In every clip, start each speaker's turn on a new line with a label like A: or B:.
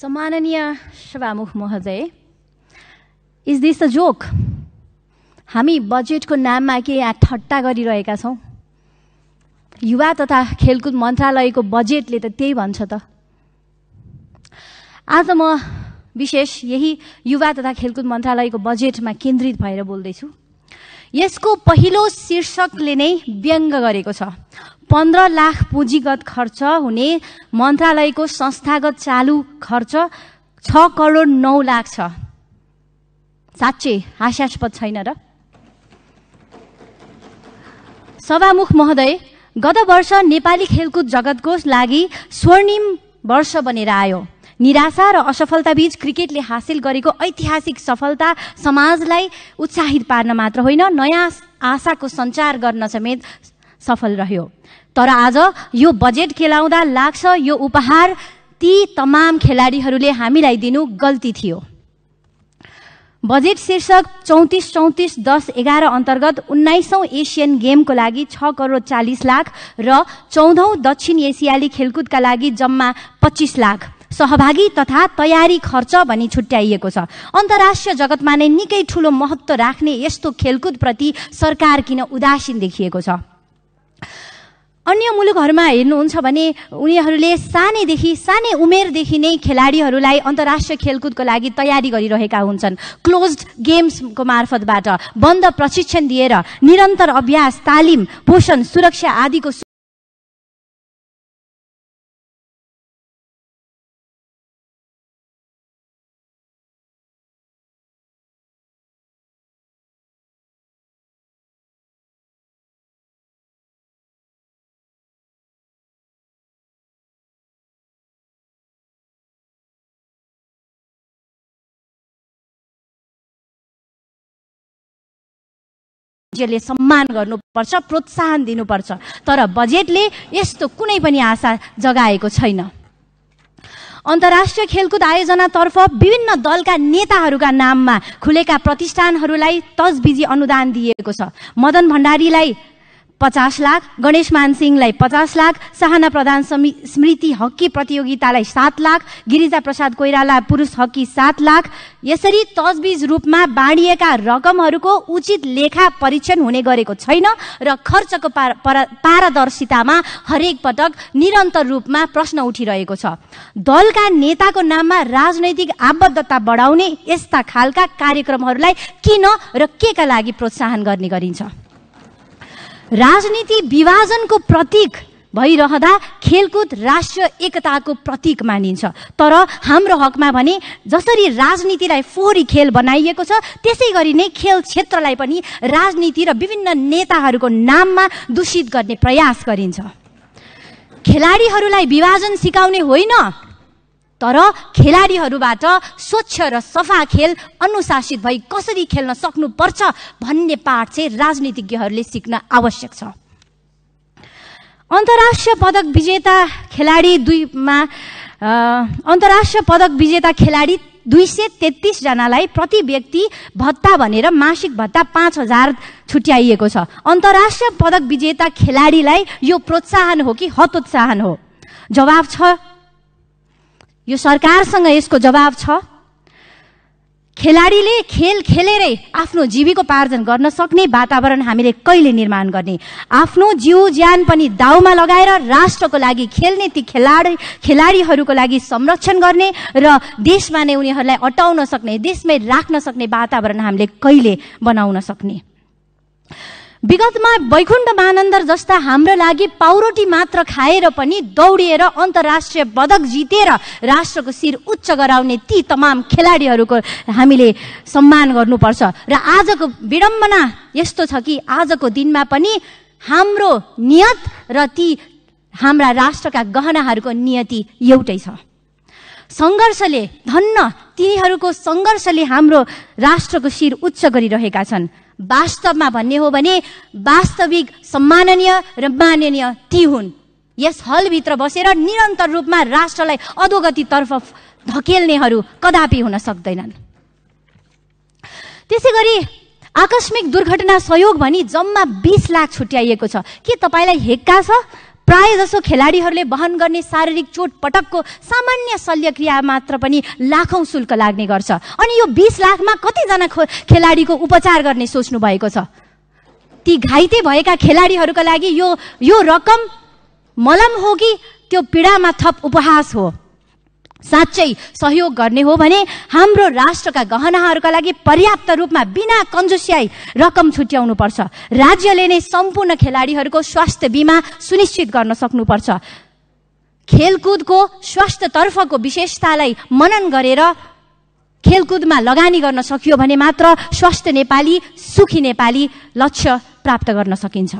A: सम्माननीय सभामुख महोदय इज दिस अ जोक हामी बजेटको नाममा के यहाँ ठट्टा गरिरहेका छौँ युवा तथा खेलकुद मन्त्रालयको बजेटले त त्यही भन्छ त आज म विशेष यही युवा तथा खेलकुद मन्त्रालयको बजेटमा केन्द्रित भएर बोल्दैछु यसको पहिलो शीर्षकले नै व्यङ्ग गरेको छ पन्ध्र लाख पुँजीगत खर्च हुने मन्त्रालयको संस्थागत चालु खर्च छ करोड नौ लाख छ साँच्चै हास्यास्पद छैन र सभामुख महोदय गत वर्ष नेपाली खेलकुद जगतको लागि स्वर्णिम वर्ष बनेर आयो निराशा र असफलताबीच क्रिकेटले हासिल गरेको ऐतिहासिक सफलता समाजलाई उत्साहित पार्न मात्र होइन नयाँ आशाको सञ्चार गर्न समेत सफल रह्यो तर आज यो बजेट खेलाउँदा लाग्छ यो उपहार ती तमाम खेलाडीहरूले हामीलाई दिनु गल्ती थियो बजेट शीर्षक चौतिस चौतिस दस एघार अन्तर्गत उन्नाइसौँ एसियन गेमको लागि छ करोड चालिस लाख र चौधौँ दक्षिण एसियाली खेलकुदका लागि जम्मा पच्चिस लाख सहभागी तथा तयारी खर्च भनी छुट्याइएको छ अन्तर्राष्ट्रिय जगतमा नै निकै ठुलो महत्व राख्ने यस्तो खेलकुदप्रति सरकार किन उदासीन देखिएको छ अन्य मुलुकहरूमा हेर्नुहुन्छ भने उनीहरूले सानैदेखि सानै उमेरदेखि नै खेलाडीहरूलाई अन्तर्राष्ट्रिय खेलकुदको लागि तयारी गरिरहेका हुन्छन् क्लोज गेम्सको मार्फतबाट बन्द प्रशिक्षण दिएर निरन्तर अभ्यास तालिम पोषण सुरक्षा आदिको राज्यले सम्मान गर्नुपर्छ प्रोत्साहन दिनुपर्छ तर बजेटले यस्तो कुनै पनि आशा जगाएको छैन अन्तर्राष्ट्रिय खेलकुद आयोजनातर्फ विभिन्न दलका नेताहरूका नाममा खुलेका प्रतिष्ठानहरूलाई तजबिजी अनुदान दिएको छ मदन भण्डारीलाई पचास लाख गणेश सिंहलाई पचास लाख साहना प्रधान स्मृति हक्की प्रतियोगितालाई सात लाख गिरिजा प्रसाद कोइराला पुरुष हक्की सात लाख यसरी तजबिज रूपमा बाँडिएका रकमहरूको उचित लेखा परीक्षण हुने गरेको छैन र खर्चको पारदर्शितामा हरेक पटक निरन्तर रूपमा प्रश्न उठिरहेको छ दलका नेताको नाममा राजनैतिक आबद्धता बढाउने यस्ता खालका कार्यक्रमहरूलाई किन र के का लागि प्रोत्साहन गर्ने गरिन्छ राजनीति विभाजनको प्रतीक भइरहँदा खेलकुद राष्ट्रिय एकताको प्रतीक मानिन्छ तर हाम्रो हकमा भने जसरी राजनीतिलाई फोहोरी खेल बनाइएको छ त्यसै गरी नै खेल क्षेत्रलाई पनि राजनीति र विभिन्न नेताहरूको नाममा दूषित गर्ने प्रयास गरिन्छ खेलाडीहरूलाई विभाजन सिकाउने होइन तर खेलाडीहरूबाट स्वच्छ र सफा खेल अनुशासित भई कसरी खेल्न सक्नुपर्छ भन्ने पाठ चाहिँ राजनीतिज्ञहरूले सिक्न आवश्यक छ अन्तर्राष्ट्रिय पदक विजेता खेलाडी दुईमा अन्तर्राष्ट्रिय पदक विजेता खेलाडी दुई सय तेत्तिसजनालाई प्रति व्यक्ति भत्ता भनेर मासिक भत्ता पाँच हजार छुट्याइएको छ अन्तर्राष्ट्रिय पदक विजेता खेलाडीलाई यो प्रोत्साहन हो कि हतोत्साहन हो जवाब छ यो सरकारसँग यसको जवाब छ खेलाडीले खेल खेलेरै आफ्नो जीविकोपार्जन गर्न सक्ने वातावरण हामीले कहिले निर्माण गर्ने आफ्नो जीव ज्यान पनि दाउमा लगाएर राष्ट्रको लागि खेल्ने ती खेलाडी खेलाडीहरूको लागि संरक्षण गर्ने र देशमा नै उनीहरूलाई अटाउन सक्ने देशमै राख्न सक्ने वातावरण हामीले कहिले बनाउन सक्ने विगतमा वैकुण्ठ महानन्दर जस्ता हाम्रो लागि पाउरोटी मात्र खाएर पनि दौडिएर अन्तर्राष्ट्रिय पदक जितेर राष्ट्रको शिर उच्च गराउने ती तमाम खेलाडीहरूको हामीले सम्मान गर्नुपर्छ र आजको विडम्बना यस्तो छ कि आजको दिनमा पनि हाम्रो नियत र ती हाम्रा राष्ट्रका गहनाहरूको नियति एउटै छ सङ्घर्षले धन्न तिनीहरूको सङ्घर्षले हाम्रो राष्ट्रको शिर उच्च गरिरहेका छन् वास्तवमा भन्ने हो भने वास्तविक सम्माननीय र माननीय ती हुन् यस हलभित्र बसेर निरन्तर रूपमा राष्ट्रलाई अधोगतितर्फ धकेल्नेहरू कदापि हुन सक्दैनन् त्यसै गरी आकस्मिक दुर्घटना सहयोग भनी जम्मा बिस लाख छुट्याइएको छ के तपाईँलाई हेक्का छ जसो खेलाडीहरूले वहन गर्ने शारीरिक चोट पटकको सामान्य शल्यक्रिया मात्र पनि लाखौँ शुल्क लाग्ने गर्छ अनि यो बिस लाखमा कतिजना खेलाडीको उपचार गर्ने सोच्नु भएको छ ती घाइते भएका खेलाडीहरूका लागि यो यो रकम मलम हो कि त्यो पीडामा थप उपहास हो साँच्चै सहयोग गर्ने हो भने हाम्रो राष्ट्रका गहनाहरूका लागि पर्याप्त रूपमा बिना कन्जुस्याई रकम छुट्याउनु पर्छ राज्यले नै सम्पूर्ण खेलाडीहरूको स्वास्थ्य बिमा सुनिश्चित गर्न सक्नुपर्छ खेलकुदको स्वास्थ्यतर्फको विशेषतालाई मनन गरेर खेलकुदमा लगानी गर्न सकियो भने मात्र स्वस्थ नेपाली सुखी नेपाली लक्ष्य प्राप्त गर्न सकिन्छ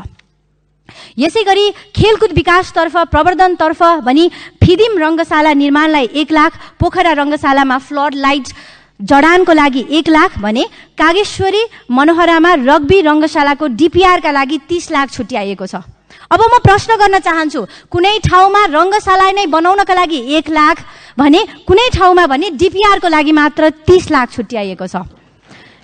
A: यसै गरी खेलकुद विकासतर्फ प्रवर्धनतर्फ भनी फिदिम रङ्गशाला निर्माणलाई एक लाख पोखरा रङ्गशालामा फ्लड लाइट जडानको लागि एक लाख भने कागेश्वरी मनोहरामा रग्बी रङ्गशालाको डिपिआरका लागि तिस लाख छुट्याइएको छ अब म प्रश्न गर्न चाहन्छु कुनै ठाउँमा रङ्गशाला नै बनाउनका लागि एक लाख भने कुनै ठाउँमा भने डिपिआरको लागि मात्र तिस लाख छुट्याइएको छ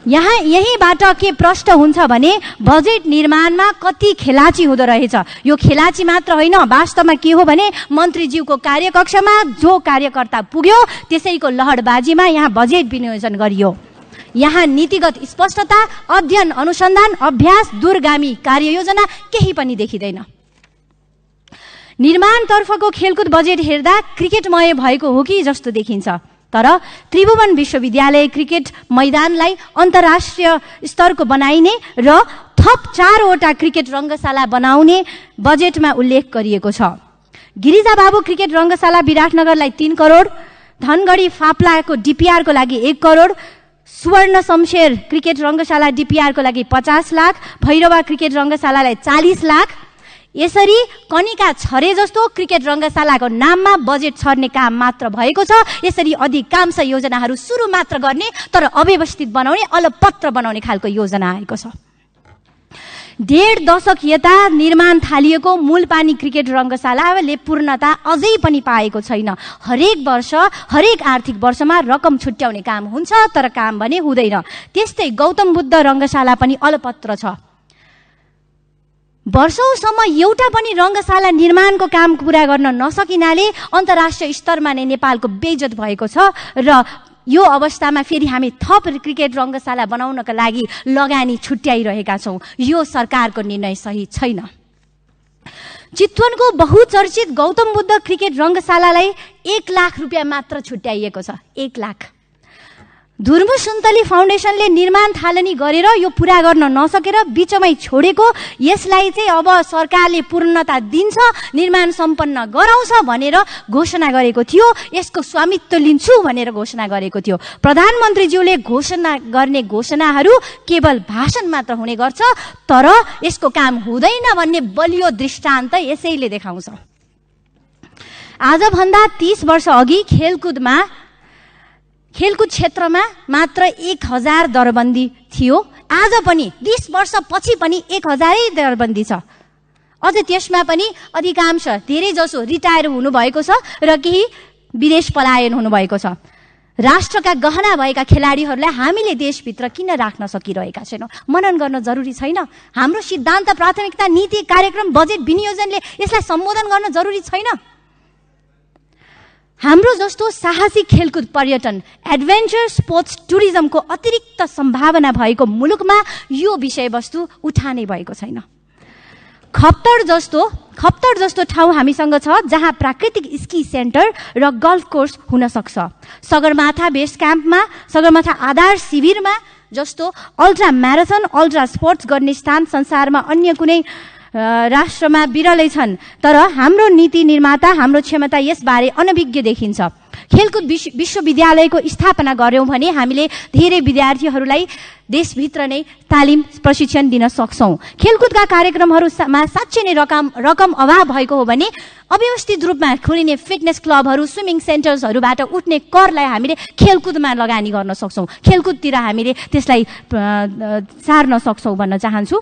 A: यहाँ यहीँबाट के प्रष्ट हुन्छ भने बजेट निर्माणमा कति खेलाची हुँदो रहेछ यो खेलाची मात्र होइन वास्तवमा के हो भने मन्त्रीज्यूको कार्यकक्षमा जो कार्यकर्ता पुग्यो त्यसैको लहरबाजीमा यहाँ बजेट विनियोजन गरियो यहाँ नीतिगत स्पष्टता अध्ययन अनुसन्धान अभ्यास दूरगामी कार्ययोजना केही पनि देखिँदैन निर्माणतर्फको खेलकुद बजेट हेर्दा क्रिकेटमय भएको हो कि जस्तो देखिन्छ तर त्रिभुवन विश्वविद्यालय क्रिकेट मैदानलाई अन्तर्राष्ट्रिय स्तरको बनाइने र थप चारवटा क्रिकेट रङ्गशाला बनाउने बजेटमा उल्लेख गरिएको छ गिरिजा बाबु क्रिकेट रङ्गशाला विराटनगरलाई तिन करोड धनगढी फाप्लाको डिपिआरको लागि एक करोड सुवर्ण शमशेर क्रिकेट रङ्गशाला डिपिआरको लागि पचास लाख भैरवा क्रिकेट रङ्गशालालाई चालिस लाख यसरी कनिका छरे जस्तो क्रिकेट रङ्गशालाको नाममा बजेट छर्ने काम मात्र भएको छ यसरी अधिकांश योजनाहरू सुरु मात्र गर्ने तर अव्यवस्थित बनाउने अलपत्र बनाउने खालको योजना आएको छ डेढ दशक यता निर्माण थालिएको मूलपानी क्रिकेट रङ्गशालाले पूर्णता अझै पनि पाएको छैन हरेक वर्ष हरेक आर्थिक वर्षमा रकम छुट्याउने काम हुन्छ तर काम भने हुँदैन त्यस्तै गौतम बुद्ध रङ्गशाला पनि अलपत्र छ वर्षौँसम्म एउटा पनि रङ्गशाला निर्माणको काम पुरा गर्न नसकिनाले अन्तर्राष्ट्रिय स्तरमा नै नेपालको बेजत भएको छ र यो अवस्थामा फेरि हामी थप क्रिकेट रङ्गशाला बनाउनका लागि लगानी छुट्याइरहेका छौँ यो सरकारको निर्णय सही छैन चितवनको बहुचर्चित गौतम बुद्ध क्रिकेट रङ्गशालालाई एक लाख रुपियाँ मात्र छुट्याइएको छ एक लाख धुर्मु सुन्तली फाउन्डेसनले निर्माण थालनी गरेर यो पुरा गर्न नसकेर बिचमै छोडेको यसलाई चाहिँ अब सरकारले पूर्णता दिन्छ निर्माण सम्पन्न गराउँछ भनेर घोषणा गरेको थियो यसको स्वामित्व लिन्छु भनेर घोषणा गरेको थियो प्रधानमन्त्रीज्यूले घोषणा गर्ने घोषणाहरू केवल भाषण मात्र हुने गर्छ तर यसको काम हुँदैन भन्ने बलियो दृष्टान्त यसैले देखाउँछ आजभन्दा तिस वर्ष अघि खेलकुदमा खेलकुद क्षेत्रमा मात्र एक हजार दरबन्दी थियो आज पनि बिस वर्षपछि पनि एक हजारै दरबन्दी छ अझ त्यसमा पनि अधिकांश धेरै जसो रिटायर हुनुभएको छ र केही विदेश पलायन हुनुभएको छ राष्ट्रका गहना भएका खेलाडीहरूलाई हामीले देशभित्र किन राख्न सकिरहेका छैनौँ मनन गर्न जरुरी छैन हाम्रो सिद्धान्त प्राथमिकता नीति कार्यक्रम बजेट विनियोजनले यसलाई सम्बोधन गर्न जरुरी छैन हाम्रो जस्तो साहसी खेलकुद पर्यटन एडभेन्चर स्पोर्ट्स टुरिज्मको अतिरिक्त सम्भावना भएको मुलुकमा यो विषयवस्तु उठानै भएको छैन खप्तर जस्तो खप्तर जस्तो ठाउँ हामीसँग छ जहाँ प्राकृतिक स्की सेन्टर र गल्फ कोर्स हुन सक्छ सगरमाथा बेस क्याम्पमा सगरमाथा आधार शिविरमा जस्तो अल्ट्रा म्याराथन अल्ट्रा स्पोर्ट्स गर्ने स्थान संसारमा अन्य कुनै राष्ट्रमा बिरलै छन् तर हाम्रो नीति निर्माता हाम्रो क्षमता यसबारे अनभिज्ञ देखिन्छ खेलकुद विश्व विश्वविद्यालयको स्थापना गऱ्यौँ भने हामीले धेरै विद्यार्थीहरूलाई देशभित्र नै तालिम प्रशिक्षण दिन सक्छौँ खेलकुदका कार्यक्रमहरूमा साँच्चै नै रकम रकम अभाव भएको हो भने अव्यवस्थित रूपमा खोलिने फिटनेस क्लबहरू स्विमिङ सेन्टर्सहरूबाट उठ्ने करलाई हामीले खेलकुदमा लगानी गर्न सक्छौँ खेलकुदतिर हामीले त्यसलाई सार्न सक्छौँ भन्न चाहन्छु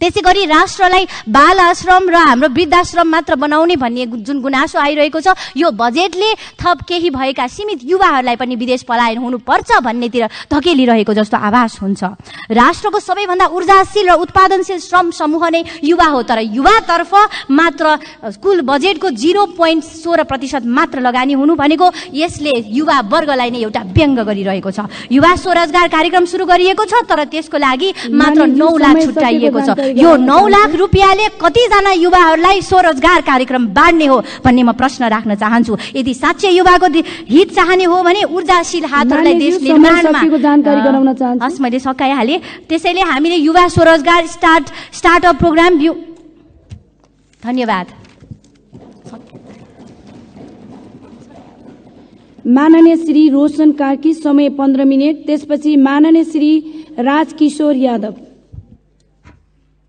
A: त्यसै गरी राष्ट्रलाई बाल आश्रम र हाम्रो वृद्धाश्रम मात्र बनाउने भन्ने जुन गुनासो आइरहेको छ यो बजेटले थप केही भएका सीमित युवाहरूलाई पनि विदेश पलायन हुनुपर्छ भन्नेतिर धकेलिरहेको जस्तो आभास हुन्छ राष्ट्रको सबैभन्दा ऊर्जाशील र उत्पादनशील श्रम समूह नै युवा हो तर युवातर्फ मात्र कुल बजेटको जिरो पोइन्ट सोह्र प्रतिशत मात्र लगानी हुनु भनेको यसले युवा वर्गलाई नै एउटा व्यङ्ग गरिरहेको छ युवा स्वरोजगार कार्यक्रम सुरु गरिएको छ तर त्यसको लागि मात्र नौ लाख छुट्याइएको छ यो नौ लाख रुपियाँले कतिजना युवाहरूलाई स्वरोजगार कार्यक्रम बाँड्ने हो भन्ने म प्रश्न राख्न चाहन्छु यदि साँच्चै युवाको हित चाहने हो भने ऊर्जाशील हातहरूलाई देश निर्माणमा हस् मैले सकाइहालेँ त्यसैले हामीले युवा स्वरोजगार स्टार्ट स्टार्टअप प्रोग्राम धन्यवाद माननीय श्री रोशन कार्की समय पन्ध्र मिनट त्यसपछि माननीय श्री राजकिशोर यादव